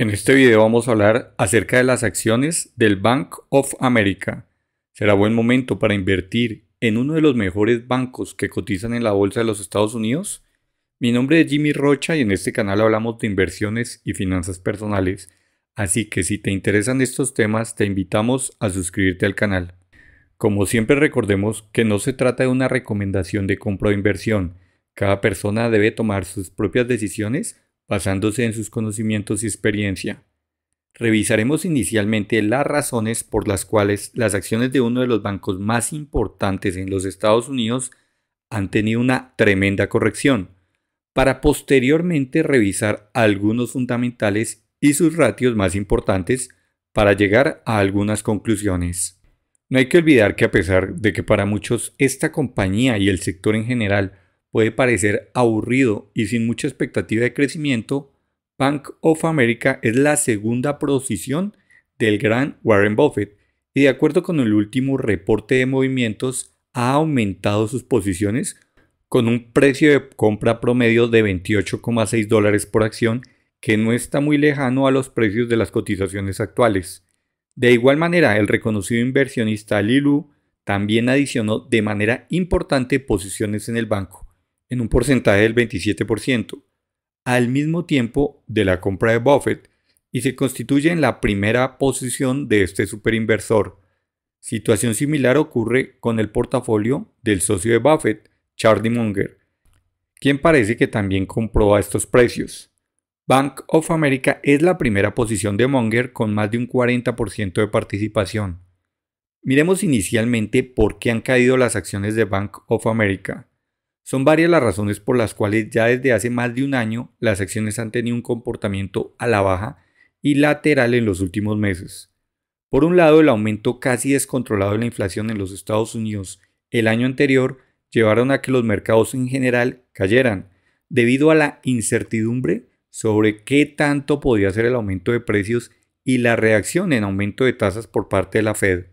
En este video vamos a hablar acerca de las acciones del Bank of America. Será buen momento para invertir en uno de los mejores bancos que cotizan en la bolsa de los Estados Unidos. Mi nombre es Jimmy Rocha y en este canal hablamos de inversiones y finanzas personales. Así que si te interesan estos temas te invitamos a suscribirte al canal. Como siempre recordemos que no se trata de una recomendación de compra o inversión. Cada persona debe tomar sus propias decisiones basándose en sus conocimientos y experiencia. Revisaremos inicialmente las razones por las cuales las acciones de uno de los bancos más importantes en los Estados Unidos han tenido una tremenda corrección, para posteriormente revisar algunos fundamentales y sus ratios más importantes para llegar a algunas conclusiones. No hay que olvidar que a pesar de que para muchos esta compañía y el sector en general puede parecer aburrido y sin mucha expectativa de crecimiento, Bank of America es la segunda posición del gran Warren Buffett y de acuerdo con el último reporte de movimientos ha aumentado sus posiciones con un precio de compra promedio de 28,6 dólares por acción que no está muy lejano a los precios de las cotizaciones actuales. De igual manera, el reconocido inversionista Lilu también adicionó de manera importante posiciones en el banco, en un porcentaje del 27%, al mismo tiempo de la compra de Buffett, y se constituye en la primera posición de este superinversor. Situación similar ocurre con el portafolio del socio de Buffett, Charlie Munger, quien parece que también compró a estos precios. Bank of America es la primera posición de Munger con más de un 40% de participación. Miremos inicialmente por qué han caído las acciones de Bank of America. Son varias las razones por las cuales ya desde hace más de un año las acciones han tenido un comportamiento a la baja y lateral en los últimos meses. Por un lado, el aumento casi descontrolado de la inflación en los Estados Unidos el año anterior llevaron a que los mercados en general cayeran, debido a la incertidumbre sobre qué tanto podía ser el aumento de precios y la reacción en aumento de tasas por parte de la Fed.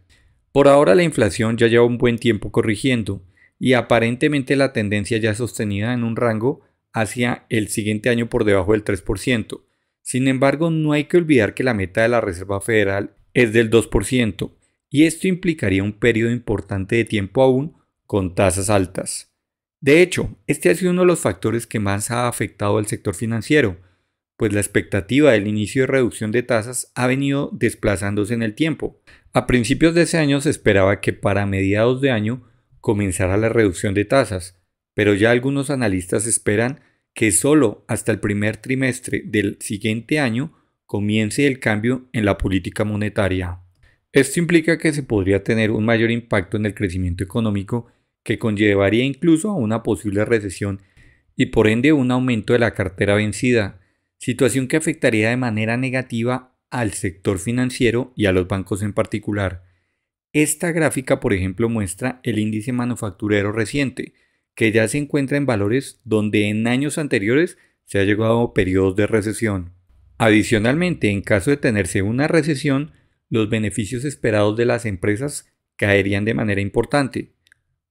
Por ahora la inflación ya lleva un buen tiempo corrigiendo, y aparentemente la tendencia ya sostenida en un rango hacia el siguiente año por debajo del 3%. Sin embargo, no hay que olvidar que la meta de la Reserva Federal es del 2% y esto implicaría un periodo importante de tiempo aún con tasas altas. De hecho, este ha sido uno de los factores que más ha afectado al sector financiero, pues la expectativa del inicio de reducción de tasas ha venido desplazándose en el tiempo. A principios de ese año se esperaba que para mediados de año comenzará la reducción de tasas, pero ya algunos analistas esperan que solo hasta el primer trimestre del siguiente año comience el cambio en la política monetaria. Esto implica que se podría tener un mayor impacto en el crecimiento económico que conllevaría incluso a una posible recesión y por ende un aumento de la cartera vencida, situación que afectaría de manera negativa al sector financiero y a los bancos en particular. Esta gráfica, por ejemplo, muestra el índice manufacturero reciente, que ya se encuentra en valores donde en años anteriores se ha llegado a periodos de recesión. Adicionalmente, en caso de tenerse una recesión, los beneficios esperados de las empresas caerían de manera importante.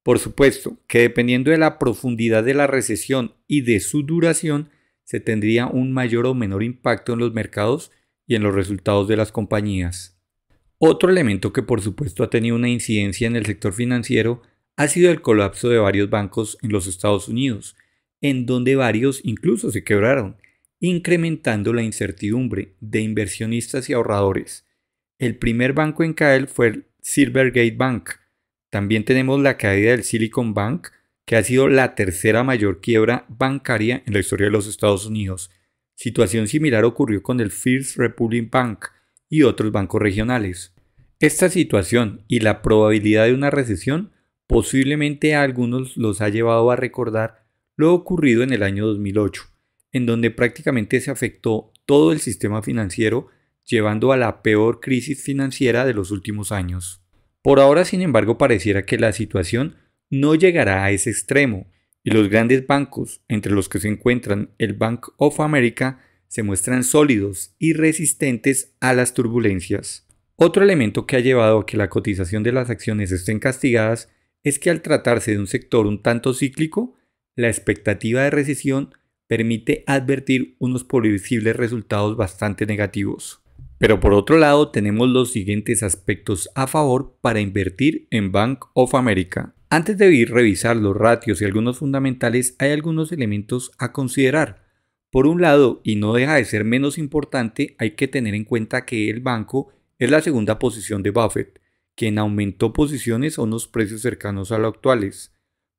Por supuesto que dependiendo de la profundidad de la recesión y de su duración, se tendría un mayor o menor impacto en los mercados y en los resultados de las compañías. Otro elemento que por supuesto ha tenido una incidencia en el sector financiero ha sido el colapso de varios bancos en los Estados Unidos, en donde varios incluso se quebraron, incrementando la incertidumbre de inversionistas y ahorradores. El primer banco en caer fue el Silvergate Bank. También tenemos la caída del Silicon Bank, que ha sido la tercera mayor quiebra bancaria en la historia de los Estados Unidos. Situación similar ocurrió con el First Republic Bank y otros bancos regionales. Esta situación y la probabilidad de una recesión posiblemente a algunos los ha llevado a recordar lo ocurrido en el año 2008, en donde prácticamente se afectó todo el sistema financiero, llevando a la peor crisis financiera de los últimos años. Por ahora, sin embargo, pareciera que la situación no llegará a ese extremo, y los grandes bancos, entre los que se encuentran el Bank of America, se muestran sólidos y resistentes a las turbulencias. Otro elemento que ha llevado a que la cotización de las acciones estén castigadas es que al tratarse de un sector un tanto cíclico, la expectativa de recesión permite advertir unos posibles resultados bastante negativos. Pero por otro lado tenemos los siguientes aspectos a favor para invertir en Bank of America. Antes de ir revisar los ratios y algunos fundamentales hay algunos elementos a considerar. Por un lado, y no deja de ser menos importante, hay que tener en cuenta que el banco es la segunda posición de Buffett, quien aumentó posiciones a unos precios cercanos a los actuales.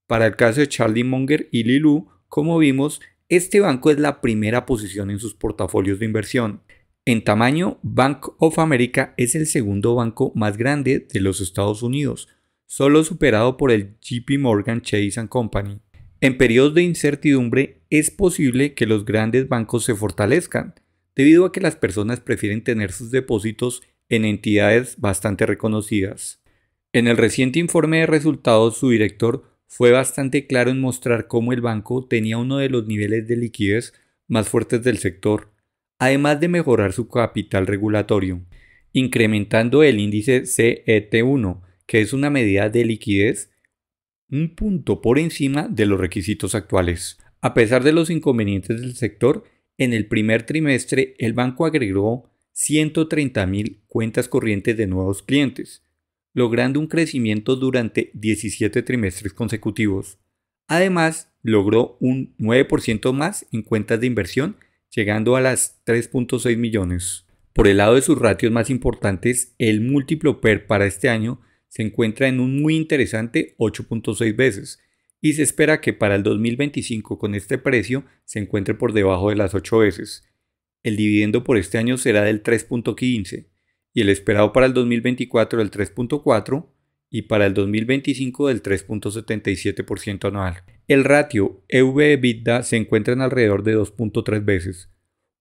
Para el caso de Charlie Munger y Lilu, como vimos, este banco es la primera posición en sus portafolios de inversión. En tamaño, Bank of America es el segundo banco más grande de los Estados Unidos, solo superado por el JP Morgan Chase Company. En periodos de incertidumbre es posible que los grandes bancos se fortalezcan, debido a que las personas prefieren tener sus depósitos en entidades bastante reconocidas. En el reciente informe de resultados, su director fue bastante claro en mostrar cómo el banco tenía uno de los niveles de liquidez más fuertes del sector, además de mejorar su capital regulatorio, incrementando el índice CET1, que es una medida de liquidez un punto por encima de los requisitos actuales. A pesar de los inconvenientes del sector, en el primer trimestre el banco agregó 130.000 cuentas corrientes de nuevos clientes, logrando un crecimiento durante 17 trimestres consecutivos. Además, logró un 9% más en cuentas de inversión, llegando a las 3.6 millones. Por el lado de sus ratios más importantes, el múltiplo PER para este año se encuentra en un muy interesante 8.6 veces y se espera que para el 2025 con este precio se encuentre por debajo de las 8 veces el dividendo por este año será del 3.15 y el esperado para el 2024 del 3.4 y para el 2025 del 3.77% anual. El ratio EV-EBITDA se encuentra en alrededor de 2.3 veces.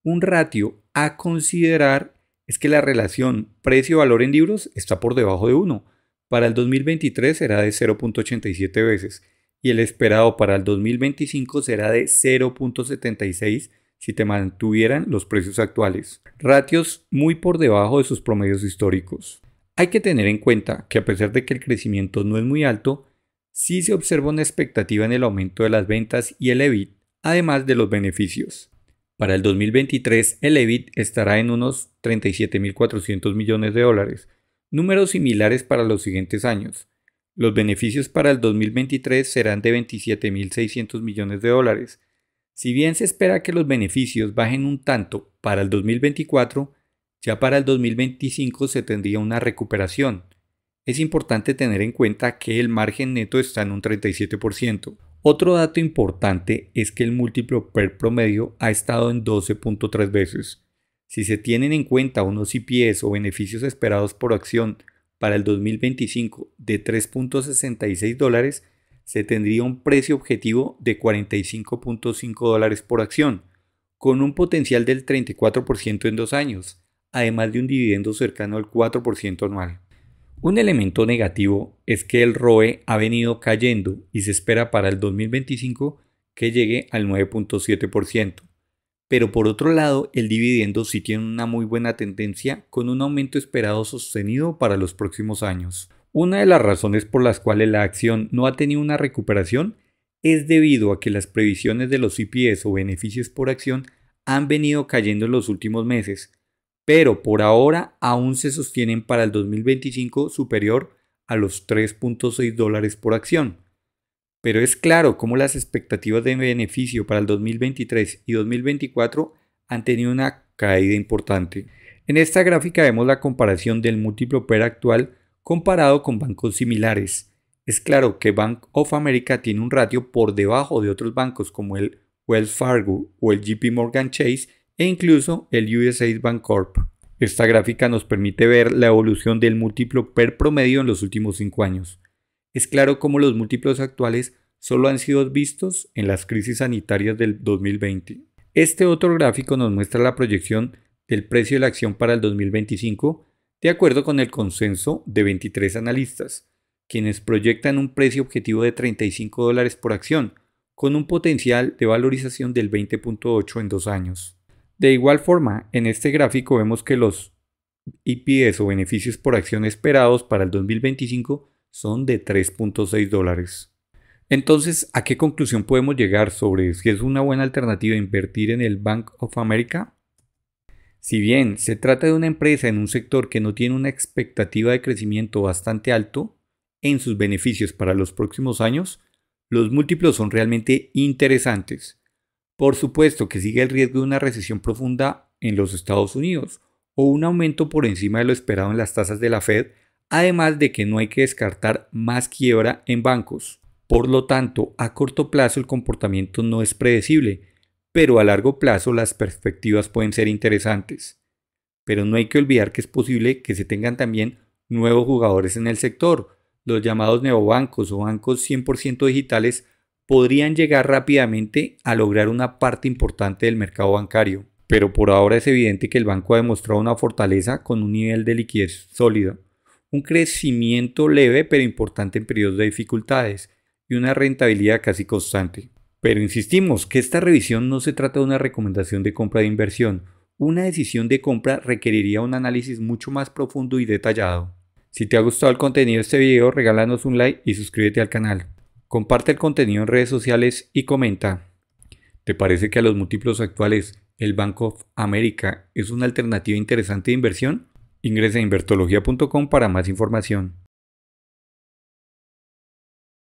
Un ratio a considerar es que la relación precio-valor en libros está por debajo de 1. Para el 2023 será de 0.87 veces y el esperado para el 2025 será de 0.76 si te mantuvieran los precios actuales, ratios muy por debajo de sus promedios históricos. Hay que tener en cuenta que a pesar de que el crecimiento no es muy alto, sí se observa una expectativa en el aumento de las ventas y el EBIT, además de los beneficios. Para el 2023 el EBIT estará en unos 37.400 millones de dólares, números similares para los siguientes años. Los beneficios para el 2023 serán de 27.600 millones de dólares, si bien se espera que los beneficios bajen un tanto para el 2024, ya para el 2025 se tendría una recuperación. Es importante tener en cuenta que el margen neto está en un 37%. Otro dato importante es que el múltiplo per promedio ha estado en 12.3 veces. Si se tienen en cuenta unos IPS o beneficios esperados por acción para el 2025 de 3.66 dólares, se tendría un precio objetivo de 45.5 dólares por acción, con un potencial del 34% en dos años, además de un dividendo cercano al 4% anual. Un elemento negativo es que el ROE ha venido cayendo y se espera para el 2025 que llegue al 9.7%. Pero por otro lado, el dividendo sí tiene una muy buena tendencia con un aumento esperado sostenido para los próximos años. Una de las razones por las cuales la acción no ha tenido una recuperación es debido a que las previsiones de los CPS o beneficios por acción han venido cayendo en los últimos meses, pero por ahora aún se sostienen para el 2025 superior a los 3.6 dólares por acción. Pero es claro cómo las expectativas de beneficio para el 2023 y 2024 han tenido una caída importante. En esta gráfica vemos la comparación del múltiplo PER actual comparado con bancos similares. Es claro que Bank of America tiene un ratio por debajo de otros bancos como el Wells Fargo o el JP Morgan Chase e incluso el Bank Bancorp. Esta gráfica nos permite ver la evolución del múltiplo per promedio en los últimos 5 años. Es claro cómo los múltiplos actuales solo han sido vistos en las crisis sanitarias del 2020. Este otro gráfico nos muestra la proyección del precio de la acción para el 2025 de acuerdo con el consenso de 23 analistas, quienes proyectan un precio objetivo de 35 dólares por acción, con un potencial de valorización del 20.8 en dos años. De igual forma, en este gráfico vemos que los EPS o beneficios por acción esperados para el 2025 son de 3.6 dólares. Entonces, ¿a qué conclusión podemos llegar sobre si es una buena alternativa invertir en el Bank of America? Si bien se trata de una empresa en un sector que no tiene una expectativa de crecimiento bastante alto en sus beneficios para los próximos años, los múltiplos son realmente interesantes. Por supuesto que sigue el riesgo de una recesión profunda en los Estados Unidos o un aumento por encima de lo esperado en las tasas de la Fed, además de que no hay que descartar más quiebra en bancos. Por lo tanto, a corto plazo el comportamiento no es predecible, pero a largo plazo las perspectivas pueden ser interesantes. Pero no hay que olvidar que es posible que se tengan también nuevos jugadores en el sector. Los llamados neobancos o bancos 100% digitales podrían llegar rápidamente a lograr una parte importante del mercado bancario. Pero por ahora es evidente que el banco ha demostrado una fortaleza con un nivel de liquidez sólido, un crecimiento leve pero importante en periodos de dificultades y una rentabilidad casi constante. Pero insistimos que esta revisión no se trata de una recomendación de compra de inversión. Una decisión de compra requeriría un análisis mucho más profundo y detallado. Si te ha gustado el contenido de este video, regálanos un like y suscríbete al canal. Comparte el contenido en redes sociales y comenta. ¿Te parece que a los múltiplos actuales el Bank of America es una alternativa interesante de inversión? Ingresa a invertología.com para más información.